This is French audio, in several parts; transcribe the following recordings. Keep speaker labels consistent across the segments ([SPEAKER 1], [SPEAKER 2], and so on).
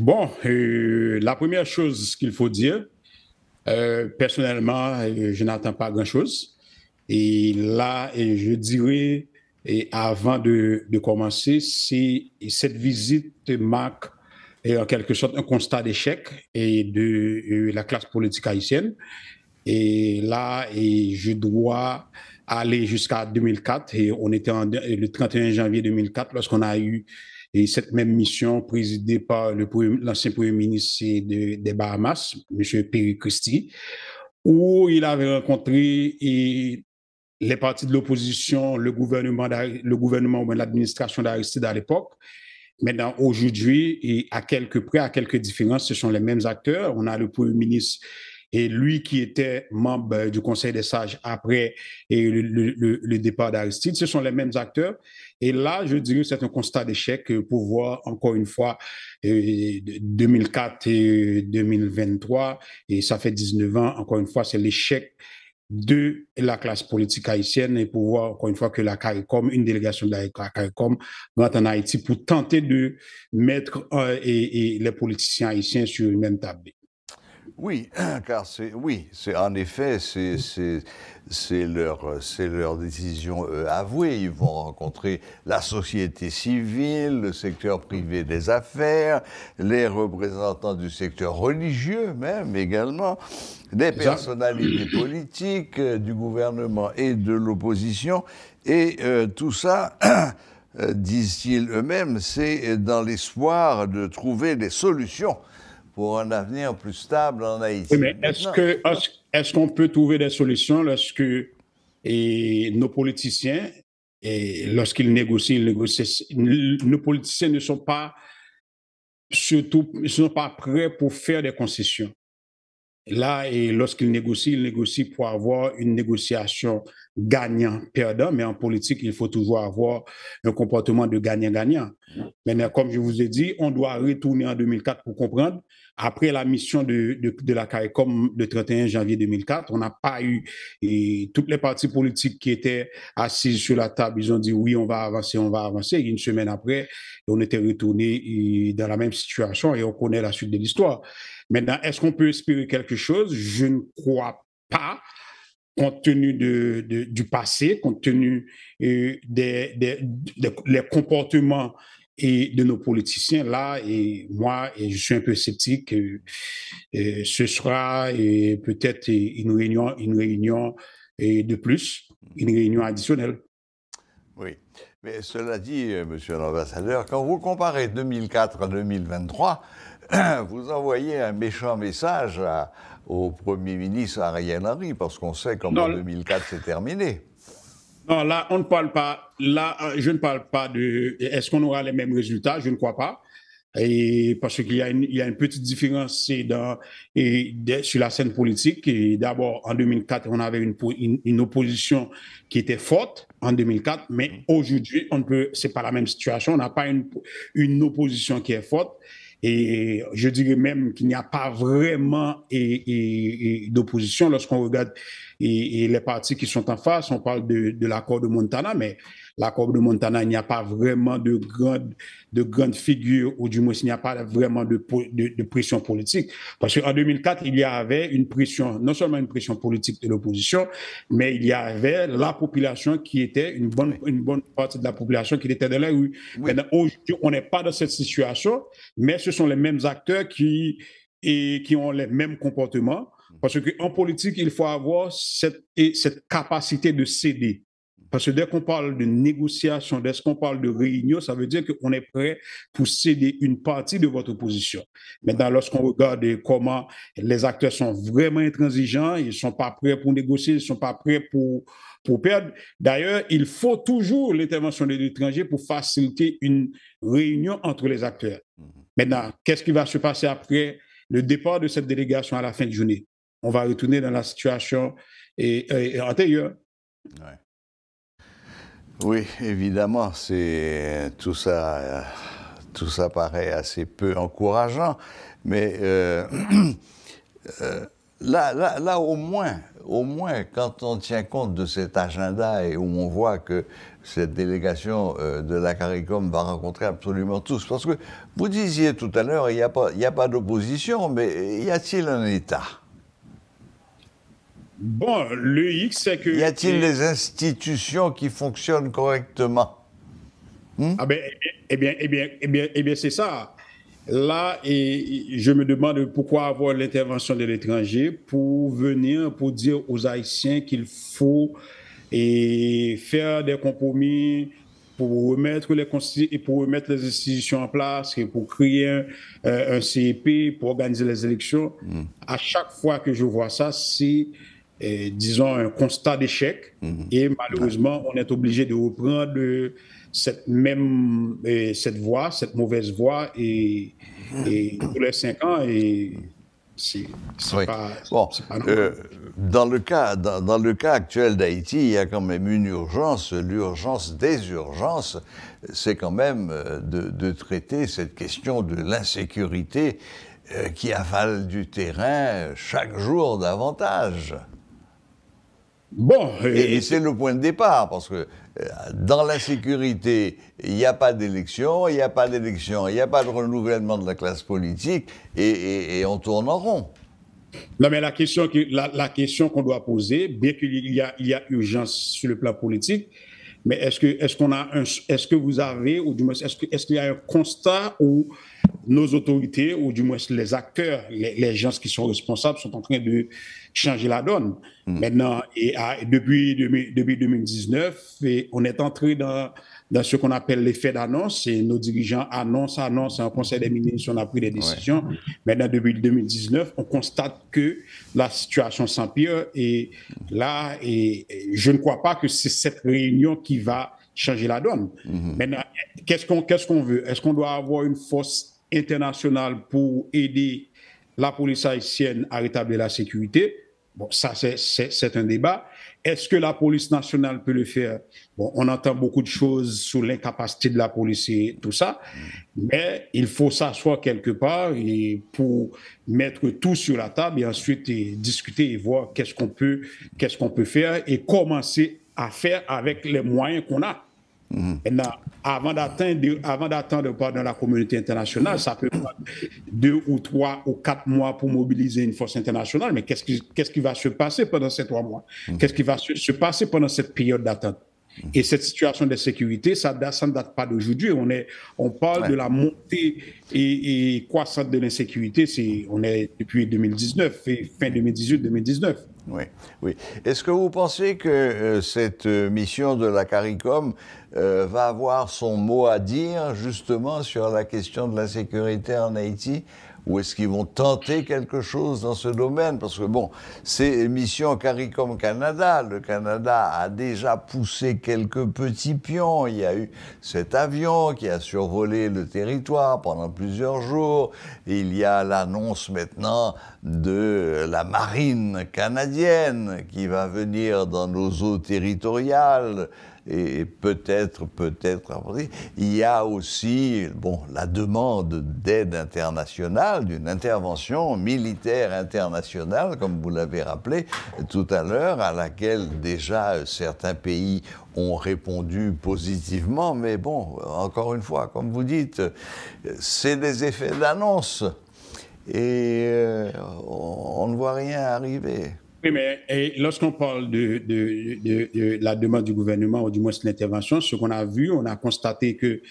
[SPEAKER 1] Bon, euh, la première chose qu'il faut dire, euh, personnellement, euh, je n'attends pas grand-chose. Et là, je dirais, et avant de, commencer, si cette visite marque en quelque sorte un constat d'échec et de, la classe politique haïtienne. Et là, et je dois aller jusqu'à 2004. Et on était le 31 janvier 2004 lorsqu'on a eu et cette même mission, présidée par l'ancien premier ministre des Bahamas, M. Perry Christie, où il avait rencontré les partis de l'opposition, le gouvernement, le gouvernement ou l'administration d'Aristide à l'époque. Maintenant, aujourd'hui, et à quelques près, à quelques différences, ce sont les mêmes acteurs. On a le premier ministre et lui qui était membre euh, du Conseil des sages après le, départ d'Aristide, ce sont les mêmes acteurs. Et là, je dirais c'est un constat d'échec pour voir encore une fois 2004 euh, et 2023, et ça fait 19 ans, encore une fois, c'est l'échec de la classe politique haïtienne et pour voir encore une fois que la CARICOM, une délégation de la CARICOM être en Haïti pour tenter de mettre euh, les politiciens haïtiens sur une même table.
[SPEAKER 2] Oui, car c'est oui, c'est en effet c'est leur c'est leur décision euh, avouée. Ils vont rencontrer la société civile, le secteur privé des affaires, les représentants du secteur religieux même également, des personnalités politiques euh, du gouvernement et de l'opposition et euh, tout ça. disent-ils eux-mêmes, c'est dans l'espoir de trouver des
[SPEAKER 1] solutions pour un avenir plus stable en Haïti. mais est-ce qu'on peut trouver des solutions lorsque et nos politiciens lorsqu'ils négocient, nos politiciens ne sont pas surtout sont pas prêts pour faire des concessions. Là, et lorsqu'ils négocient, ils négocient pour avoir une négociation gagnant-perdant, mais en politique, il faut toujours avoir un comportement de gagnant-gagnant. Mm. Mais comme je vous ai dit, on doit retourner en 2004 pour comprendre après la mission de, la CARICOM de 31 janvier 2004, on n'a pas eu, et toutes les partis politiques qui étaient assises sur la table, ils ont dit oui, on va avancer, on va avancer. Et une semaine après, on était retourné dans la même situation et on connaît la suite de l'histoire. Maintenant, est-ce qu'on peut espérer quelque chose? Je ne crois pas compte tenu de, du passé, compte tenu euh, des, comportements et de nos politiciens là. Et moi, je suis un peu sceptique. que euh, euh, ce sera peut-être une réunion, une réunion de plus, une réunion additionnelle. Oui.
[SPEAKER 2] Mais cela dit, euh, monsieur l'ambassadeur, quand vous comparez 2004 à 2023, vous envoyez un méchant message au Premier ministre Ariane Henry, parce qu'on sait comment 2004, c'est
[SPEAKER 1] terminé. Non, là, on ne parle pas. Là, euh, je ne parle pas de. Est-ce qu'on aura les mêmes résultats Je ne crois pas. Et parce qu'il y, y, a une petite différence dans, et sur la scène politique. D'abord, en 2004, on avait une, une, opposition qui était forte en 2004, mais mm-hmm. aujourd'hui, on peut, c'est pas la même situation. On n'a pas une, une opposition qui est forte et je dirais même qu'il n'y a pas vraiment d'opposition lorsqu'on regarde les partis qui sont en face. On parle de l'accord de Montana, mais la Corbe de Montana, il n'y a pas vraiment de grande, de grande figure, ou du moins, il n'y a pas vraiment de, de, pression politique. Parce qu'en 2004, il y avait une pression, non seulement une pression politique de l'opposition, mais il y avait la population qui était, une bonne, une bonne partie de la population qui était dans la rue. Aujourd'hui, on n'est pas dans cette situation, mais ce sont les mêmes acteurs qui, et, qui ont les mêmes comportements. Mm. Parce qu'en politique, il faut avoir cette, cette capacité de céder. Parce que dès qu'on parle de négociation, dès qu'on parle de réunion, ça veut dire qu'on est prêt pour céder une partie de votre position. Maintenant, lorsqu'on regarde comment les acteurs sont vraiment intransigeants, ils ne sont pas prêts pour négocier, ils ne sont pas prêts pour, pour perdre. D'ailleurs, il faut toujours l'intervention de l'étranger pour faciliter une réunion entre les acteurs. Mm-hmm. Maintenant, qu'est-ce qui va se passer après le départ de cette délégation à la fin de journée? On va retourner dans la situation et, antérieure.
[SPEAKER 2] Oui, évidemment, c'est tout ça. Euh, tout ça paraît assez peu encourageant, mais euh, euh, là, là, là, au moins, au moins, quand on tient compte de cet agenda et où on voit que cette délégation de la CARICOM va rencontrer absolument tous, parce que vous disiez tout à l'heure, il n'y a pas, pas d'opposition, mais y a-t-il un État
[SPEAKER 1] Bon, le X, c'est que. Y a-t-il des
[SPEAKER 2] institutions qui fonctionnent
[SPEAKER 1] correctement hmm? Ah ben, eh bien, et eh bien, et eh bien, eh bien c'est ça. Là, et je me demande pourquoi avoir l'intervention de l'étranger pour venir, pour dire aux Haïtiens qu'il faut et faire des compromis pour remettre les pour les institutions en place et pour créer un, euh, CEP pour organiser les élections. Hmm. À chaque fois que je vois ça, c'est disons, un constat d'échec. Mhm. Et malheureusement, on est obligé de reprendre cette même cette voie, cette mauvaise voie, et, et tous les cinq ans. Et c'est Bon, euh, dans, le
[SPEAKER 2] cas, dans, le cas actuel d'Haïti, il y a quand même une urgence. L'urgence des urgences, c'est quand même euh, de, de traiter cette question de l'insécurité euh, qui avale du terrain chaque jour davantage et, c'est le point de départ, parce que euh, dans la sécurité, il n'y a pas d'élection, il n'y a pas d'élection, il n'y a pas de renouvellement de la classe politique,
[SPEAKER 1] et, on tourne en rond. Non, mais la question, qu'on doit poser, bien qu'il y, a, a urgence sur le plan politique, mais est-ce que, qu'on est que vous avez, ou du moins, est-ce qu'il y a un constat ou nos autorités, ou du moins les acteurs, les, gens qui sont responsables, sont en train de changer la donne. Hmm. Maintenant, et, ah, depuis, depuis 2019, on est entré dans, dans ce qu'on appelle l'effet d'annonce, et nos dirigeants annoncent, annoncent, en Conseil des ministres, on a pris des décisions. Maintenant, depuis 2019, on constate que la situation s'empire, et là, et, je ne crois pas que c'est cette réunion qui va changer la donne. Hmm. Maintenant, qu'est-ce qu'on qu'est-ce qu'on veut Est-ce qu'on doit avoir une force international pour aider la police haïtienne à rétablir la sécurité. Bon, ça, c'est un débat. Est-ce que la police nationale peut le faire Bon, on entend beaucoup de choses sur l'incapacité de la police et tout ça, mais il faut s'asseoir quelque part et pour mettre tout sur la table et ensuite discuter et voir qu'est-ce qu'on peut, qu'est-ce qu'on peut faire et commencer à faire avec les moyens qu'on a. Mm-hmm. Maintenant, avant d'atteindre, avant d'atteindre pardon, la communauté internationale, ça peut prendre deux ou trois ou quatre mois pour mobiliser une force internationale. Mais qu'est-ce qui, qu'est-ce qui va se passer pendant ces trois mois mm-hmm. Qu'est-ce qui va se, passer pendant cette période d'attente mm-hmm. et cette situation de sécurité, ça, ça ne date pas d'aujourd'hui. On, est, on parle de la montée et, croissante de l'insécurité. C'est, on est depuis 2019, et fin 2018-2019. Oui,
[SPEAKER 2] oui. Est-ce que vous pensez que euh, cette euh, mission de la CARICOM euh, va avoir son mot à dire justement sur la question de la sécurité en Haïti ou est-ce qu'ils vont tenter quelque chose dans ce domaine Parce que bon, c'est mission CARICOM Canada. Le Canada a déjà poussé quelques petits pions. Il y a eu cet avion qui a survolé le territoire pendant plusieurs jours. Il y a l'annonce maintenant de la marine canadienne qui va venir dans nos eaux territoriales et, peut-être, peut-être, il y a aussi bon, la demande d'aide internationale, d'une intervention militaire internationale, comme vous l'avez rappelé tout à l'heure, à laquelle déjà euh, certains pays ont répondu positivement, mais bon, encore une fois, comme vous dites, euh, c'est des effets d'annonce et euh, on ne voit rien arriver.
[SPEAKER 1] Oui, mais lorsqu'on parle de, de, la demande du gouvernement, ou du moins de l'intervention, ce qu'on a vu, on a constaté que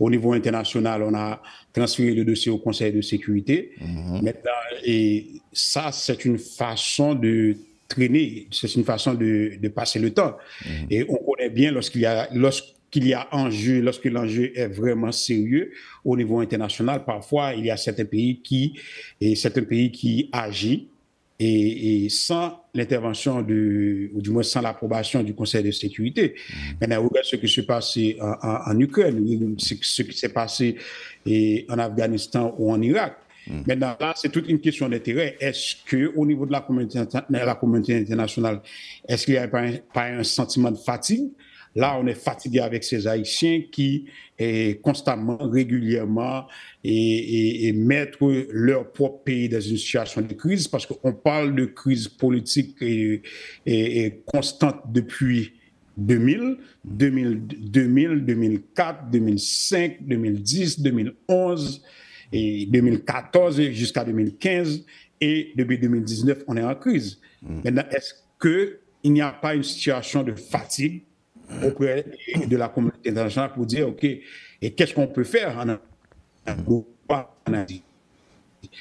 [SPEAKER 1] au niveau international, on a transféré le dossier au Conseil de sécurité. Mhm. Maintenant, et ça, c'est une façon de traîner, c'est une façon de, passer le temps. Mhm. Et on connaît bien lorsqu'il y a, lorsqu'il y a enjeu, lorsque l'enjeu est vraiment sérieux au niveau international, parfois il y a certains pays qui, et certains pays qui agissent et, et sans l'intervention du, ou du moins sans l'approbation du Conseil de sécurité. Mm. Maintenant, regarde ce qui s'est passé en, Ukraine, ce, qui s'est passé et en Afghanistan ou en Irak. Mm. Maintenant, là, c'est toute une question d'intérêt. Est-ce que, au niveau de la communauté, la communauté internationale, est-ce qu'il n'y a pas un sentiment de fatigue Là, on est fatigué avec ces Haïtiens qui constamment, régulièrement, mettent leur propre pays dans une situation de crise, parce qu'on parle de crise politique et, constante depuis 2000, 2000, 2004, 2005, 2010, 2011 et 2014 jusqu'à 2015 et depuis 2019, on est en crise. Mm. Maintenant, est-ce qu'il n'y a pas une situation de fatigue auprès de la communauté internationale pour dire, OK, et qu'est-ce qu'on peut faire en Europe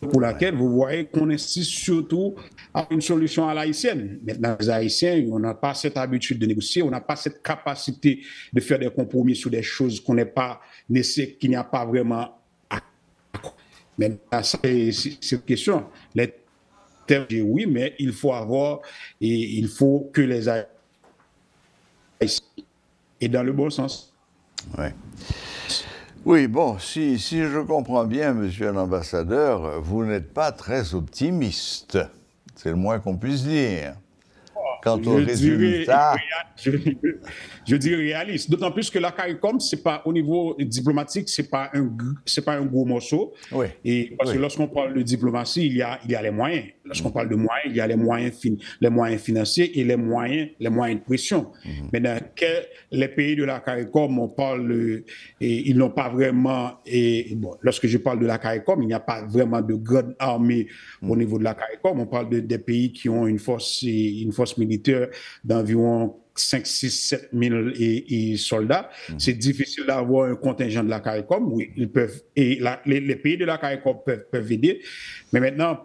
[SPEAKER 1] pour laquelle vous voyez qu'on insiste surtout à une solution à l'haïtienne. Maintenant, les Haïtiens, on n'a pas cette habitude de négocier, on n'a pas cette capacité de faire des compromis sur des choses qu'on n'est pas, qu'il n'y a pas vraiment à. Maintenant, c'est une question. Les termes, oui, mais il faut avoir, et il faut que les et dans le bon sens.
[SPEAKER 2] Oui. Oui, bon, si, si je comprends bien, monsieur l'ambassadeur, vous n'êtes pas très optimiste. C'est le moins qu'on puisse dire. Oh,
[SPEAKER 1] Quant au je résultat. je, dis réaliste. D'autant plus que la CARICOM, c'est pas, au niveau diplomatique, ce n'est pas, un, pas un gros morceau. Oui. Et, parce que lorsqu'on parle de diplomatie, il y a, il y a les moyens. Lorsqu'on parle de moyens, il y a les moyens, les moyens financiers et les moyens, les moyens de pression. Mhm. Mais dans les pays de la CARICOM, on parle, et ils n'ont pas vraiment, et bon, lorsque je parle de la CARICOM, il n'y a pas vraiment de grande armée au mhm. niveau de la CARICOM. On parle de, des pays qui ont une force, une force militaire d'environ 5, 6, 7 000 et, soldats. Mhm. C'est difficile d'avoir un contingent de la CARICOM. Oui, ils peuvent, et les, pays de la CARICOM peuvent, peuvent aider. Mais maintenant,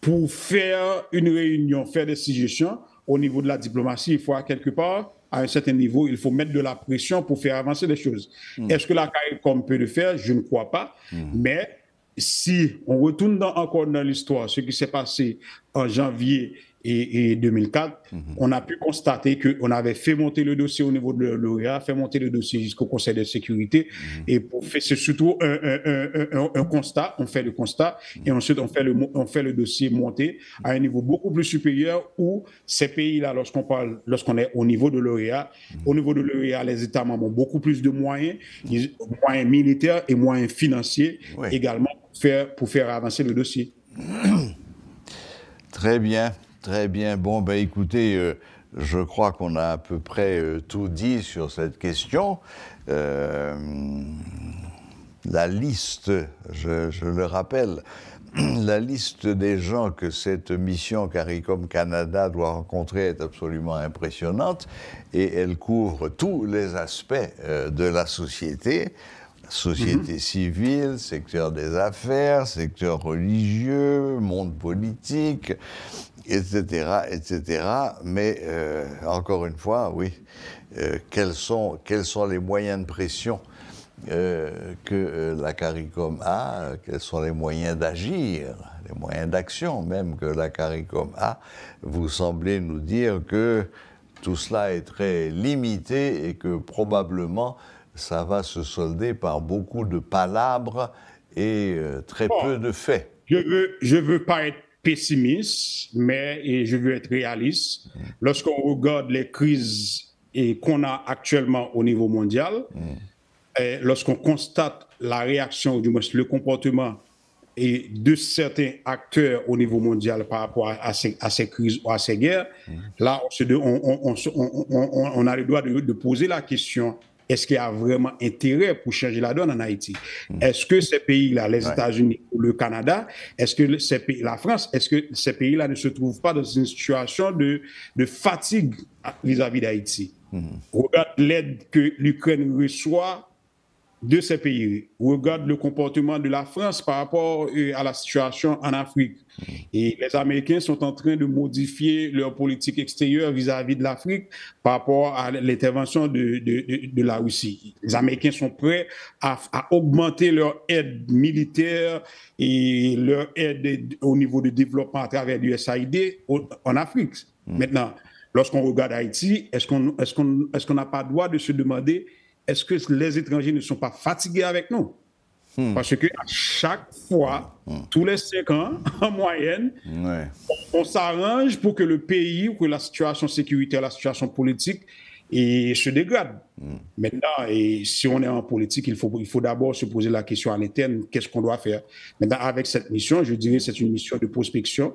[SPEAKER 1] pour faire une réunion, faire des suggestions au niveau de la diplomatie, il faut quelque part, à un certain niveau, il faut mettre de la pression pour faire avancer les choses. Hmm. Est-ce que la CARICOM peut le faire Je ne crois pas. Hmm. Mais si on retourne dans, encore dans l'histoire, ce qui s'est passé en janvier et, 2004, mhm. on a pu constater qu'on avait fait monter le dossier au niveau de l'OEA, fait monter le dossier jusqu'au Conseil de sécurité. Mhm. Et pour faire, c'est surtout un, constat, on fait le constat et mhm. ensuite on fait le, on fait le dossier monter à un niveau beaucoup plus supérieur où ces pays-là, lorsqu'on parle, lorsqu'on est au niveau de l'OEA, au niveau de l'OEA, les États membres ont beaucoup plus de moyens, moyens militaires et moyens financiers également faire, pour faire avancer le dossier.
[SPEAKER 2] Très bien, très bien. Bon, ben écoutez, euh, je crois qu'on a à peu près euh, tout dit sur cette question. Euh, la liste, je, je, le rappelle, la liste des gens que cette mission CARICOM Canada doit rencontrer est absolument impressionnante et elle couvre tous les aspects de la société. Société mhm. civile, secteur des affaires, secteur religieux, monde politique, etc., etc. Mais euh, encore une fois, oui, euh, quels, sont, quels sont les moyens de pression euh, que la CARICOM a, quels sont les moyens d'agir, les moyens d'action même que la CARICOM a, vous semblez nous dire que tout cela est très limité et que probablement ça va se solder par beaucoup de palabres et euh, très peu de faits. Je
[SPEAKER 1] veux, je veux pas être pessimiste, mais je veux être réaliste. Mm. Lorsqu'on regarde les crises qu'on a actuellement au niveau mondial, mm. lorsqu'on constate la réaction, du moins le comportement et de certains acteurs au niveau mondial par rapport à, ces, crises ou à ces guerres, mm. là, on, on, a le droit de poser la question est-ce qu'il y a vraiment intérêt pour changer la donne en Haïti hmm. Est-ce que ces pays-là, les États-Unis ou le Canada, est-ce que pays, la France, est-ce que ces pays-là ne se trouvent pas dans une situation de, fatigue vis-à-vis d'Haïti hmm. Regarde l'aide que l'Ukraine reçoit de ces pays regarde le comportement de la France par rapport euh, à la situation en Afrique. Mm. Et les Américains sont en train de modifier leur politique extérieure vis-à-vis de l'Afrique par rapport à l'intervention de, la Russie. Les Américains sont prêts à, augmenter leur aide militaire et leur aide au niveau de développement à travers l'USAID en Afrique. Mm. Maintenant, lorsqu'on regarde Haïti, est-ce qu'on est n'a pas droit de se demander est-ce que les étrangers ne sont pas fatigués avec nous hmm. Parce que à chaque fois, hmm. tous les cinq ans, en moyenne, on, s'arrange pour que le pays ou que la situation sécuritaire, la situation politique et se dégrade. Hmm. Maintenant, et si on est en politique, il faut, il faut d'abord se poser la question à l'interne, qu'est-ce qu'on doit faire Maintenant, avec cette mission, je dirais que c'est une mission de prospection,